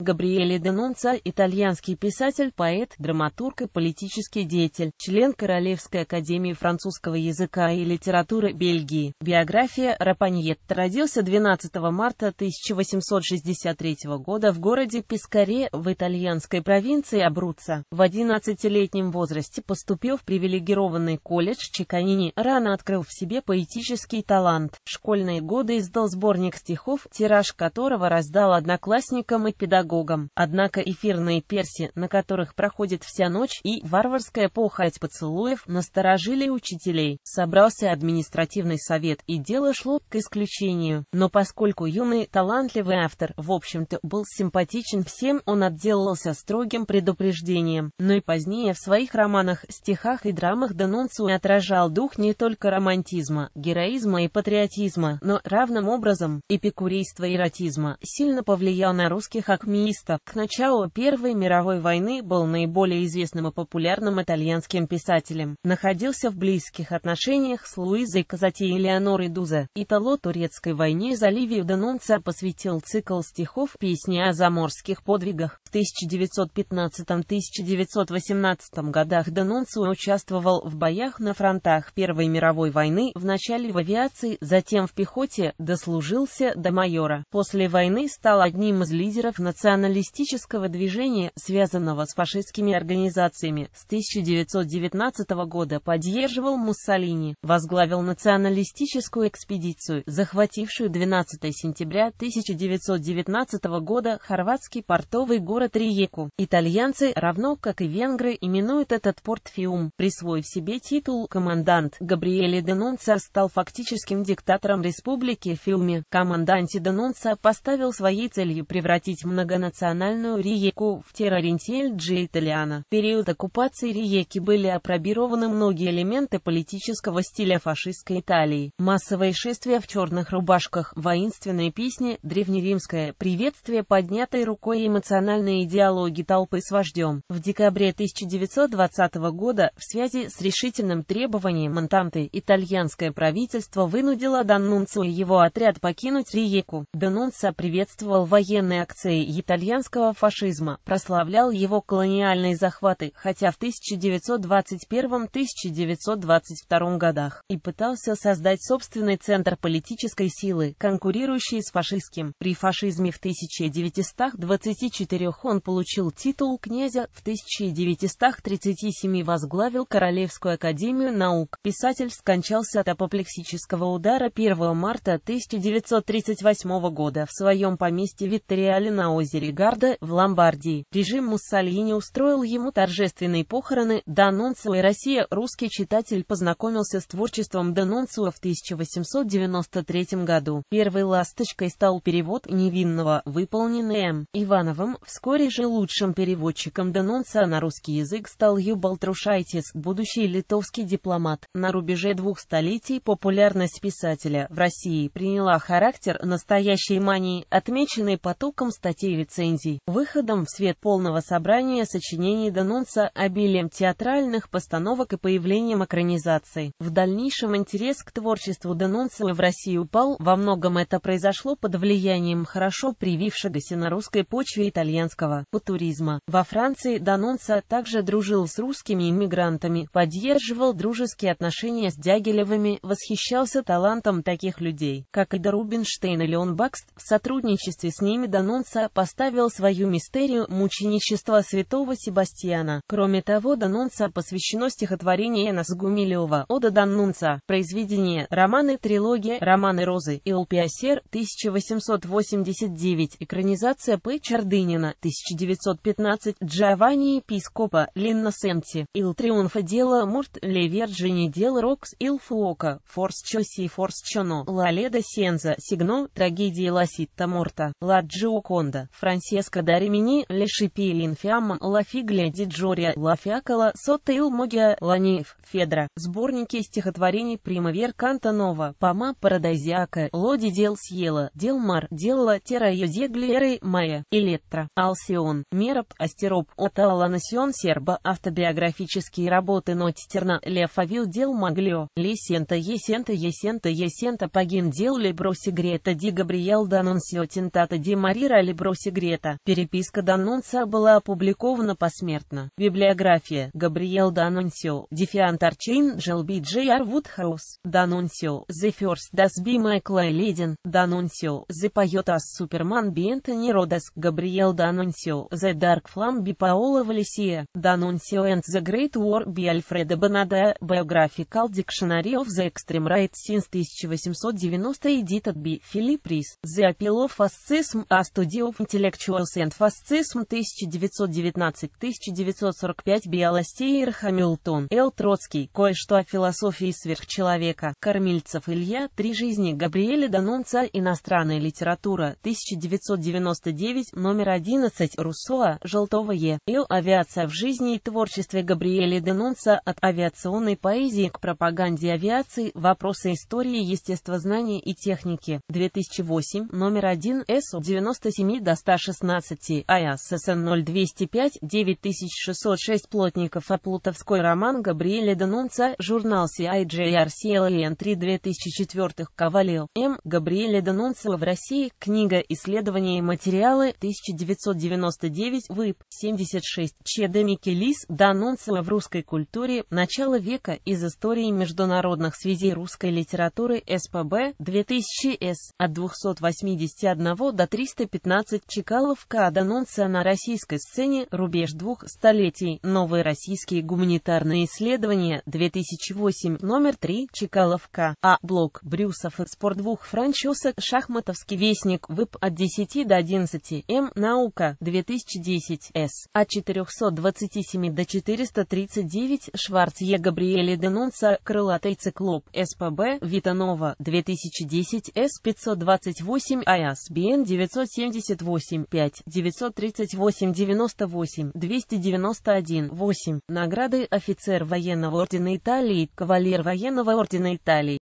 Габриэле Денунца – итальянский писатель, поэт, драматург и политический деятель, член Королевской академии французского языка и литературы Бельгии. Биография Рапаньет родился 12 марта 1863 года в городе Пискаре в итальянской провинции Абруца. В 11-летнем возрасте поступил в привилегированный колледж Чиканини, рано открыл в себе поэтический талант. В школьные годы издал сборник стихов, тираж которого раздал одноклассникам и педагогам педагогом. Однако эфирные перси, на которых проходит вся ночь, и варварская похоть поцелуев насторожили учителей. Собрался административный совет, и дело шло к исключению. Но поскольку юный талантливый автор, в общем-то, был симпатичен всем, он отделался строгим предупреждением. Но и позднее в своих романах, стихах и драмах Денунцу отражал дух не только романтизма, героизма и патриотизма, но равным образом эпикурейства и эротизма сильно повлиял на русских акми симфониста. К началу Первой мировой войны был наиболее известным и популярным итальянским писателем. Находился в близких отношениях с Луизой Казати и Леонорой Дузе. Итало-турецкой войне за Ливию Денунца посвятил цикл стихов «Песни о заморских подвигах». В 1915-1918 годах Денунцу участвовал в боях на фронтах Первой мировой войны, вначале в авиации, затем в пехоте, дослужился до майора. После войны стал одним из лидеров национального националистического движения, связанного с фашистскими организациями, с 1919 года поддерживал Муссолини, возглавил националистическую экспедицию, захватившую 12 сентября 1919 года хорватский портовый город Риеку. Итальянцы, равно как и венгры, именуют этот порт Фиум, присвоив себе титул «Командант». Габриэле Денунца стал фактическим диктатором республики Фиуме. Команданте Денунца поставил своей целью превратить много национальную Риеку в Терроренсельджи Италиана. В период оккупации Риеки были опробированы многие элементы политического стиля фашистской Италии. Массовые шествия в черных рубашках, воинственные песни, древнеримское приветствие поднятой рукой и эмоциональные диалоги толпы с вождем. В декабре 1920 года в связи с решительным требованием Монтанты итальянское правительство вынудило Даннунцу и его отряд покинуть Риеку. Данунца приветствовал военные акции итальянского фашизма, прославлял его колониальные захваты, хотя в 1921-1922 годах, и пытался создать собственный центр политической силы, конкурирующий с фашистским. При фашизме в 1924 он получил титул князя, в 1937 возглавил Королевскую академию наук. Писатель скончался от апоплексического удара 1 марта 1938 года в своем поместье Виттериале на озере. Зеригарда в Ломбардии. Режим Муссолини устроил ему торжественные похороны Данунцио и Россия. Русский читатель познакомился с творчеством Данунцио в 1893 году. Первой ласточкой стал перевод «Невинного», выполненный М. Ивановым. Вскоре же лучшим переводчиком Данунцио на русский язык стал Юбал Трушайтис, будущий литовский дипломат. На рубеже двух столетий популярность писателя в России приняла характер настоящей мании, отмеченной потоком статей рецензий, выходом в свет полного собрания сочинений Данунца, обилием театральных постановок и появлением экранизаций. В дальнейшем интерес к творчеству Данунца в России упал, во многом это произошло под влиянием хорошо привившегося на русской почве итальянского футуризма. Во Франции Данунца также дружил с русскими иммигрантами, поддерживал дружеские отношения с Дягилевыми, восхищался талантом таких людей, как Ида Рубинштейн и Леон Бакст. В сотрудничестве с ними Данунца по оставил свою мистерию мученичества святого Себастьяна. Кроме того, до посвящено стихотворение Эна Сгумилева «Ода до Нунца», произведение, романы, трилогия, романы Розы и Улпиосер, 1889, экранизация П. Чардынина, 1915, Джованни Епископа, Линна Сенти, Ил Триумфа Дела Мурт, Леверджини Дел Рокс, Ил Фуока, Форс Чоси Форс Чоно, Лаледа Сенза, Сигно, Трагедия Ласитта Морта, Ладжио Конда, Франческо Даримини, Лешипи Линфиамма, Лафигля Диджория, Лафиакала, Сотта Илмогия, Ланиев, Федра, сборники стихотворений Примавер Кантанова, Пама Парадозиака, Лоди Дел Съела, Делмар, Делла Тера Йозе Юзеглиеры, Майя, Электра, Алсион, Мероп, Астероп, Отала Насион Серба, автобиографические работы Нотитерна, Лефавил Дел Маглио, Лесента Есента Есента Есента Пагин Дел Леброси Грета Ди Габриел Данонсио Тинтата Ди Марира Леброси Сигрета. Переписка Данунца была опубликована посмертно. Библиография. Габриэл Данунсио. Дефиант Арчейн Желби Джей Ар Вудхаус. Данунсио. The First Das Be Майкла Ледин. Данунсио. The Поет Ас Суперман Би Энтони Родас. Габриэл Данунсио. The Dark Flam Би Паола Валесия. Данунсио and The Great War Би Альфреда Бенада. Biographical Dictionary of the Extreme Right since 1890 Edited Би Филипп Рис. The Appeal of Fascism A Study of Intelligence Intellectuals and Fascism 1919-1945 Биоластейр Хамилтон, Л. Троцкий, кое-что о философии сверхчеловека, Кормильцев Илья, Три жизни Габриэля Данунца, Иностранная литература, 1999, номер 11, Руссоа, Желтого Е, Л. Авиация в жизни и творчестве Габриэля Данунца, от авиационной поэзии к пропаганде авиации, вопросы истории, естествознания и техники, 2008, номер 1, С. 97 доставки 116 АЯС СН 0205-9606 Плотников Аплутовской Роман Габриэля Данунца, журнал CIJRCLN 3 2004 Ковалев М. Габриэля Данунцева в России, книга «Исследования и материалы» 1999 ВИП 76 чеда Микелис Данунцева в русской культуре «Начало века» из истории международных связей русской литературы СПБ 2000 С от 281 до 315 4 Чекалов Каданонца на российской сцене «Рубеж двух столетий. Новые российские гуманитарные исследования. 2008. Номер 3. Чекалов А. Блок. Брюсов. Спор двух франчосок. Шахматовский вестник. Вып. От 10 до 11. М. Наука. 2010. С. От 427 до 439. Е. Габриэле Денонца. Крылатый циклоп. СПБ. Витанова. 2010. С. 528. ISBN 978 восемь пять девятьсот тридцать восемь Награды офицер военного ордена Италии, кавалер военного ордена Италии.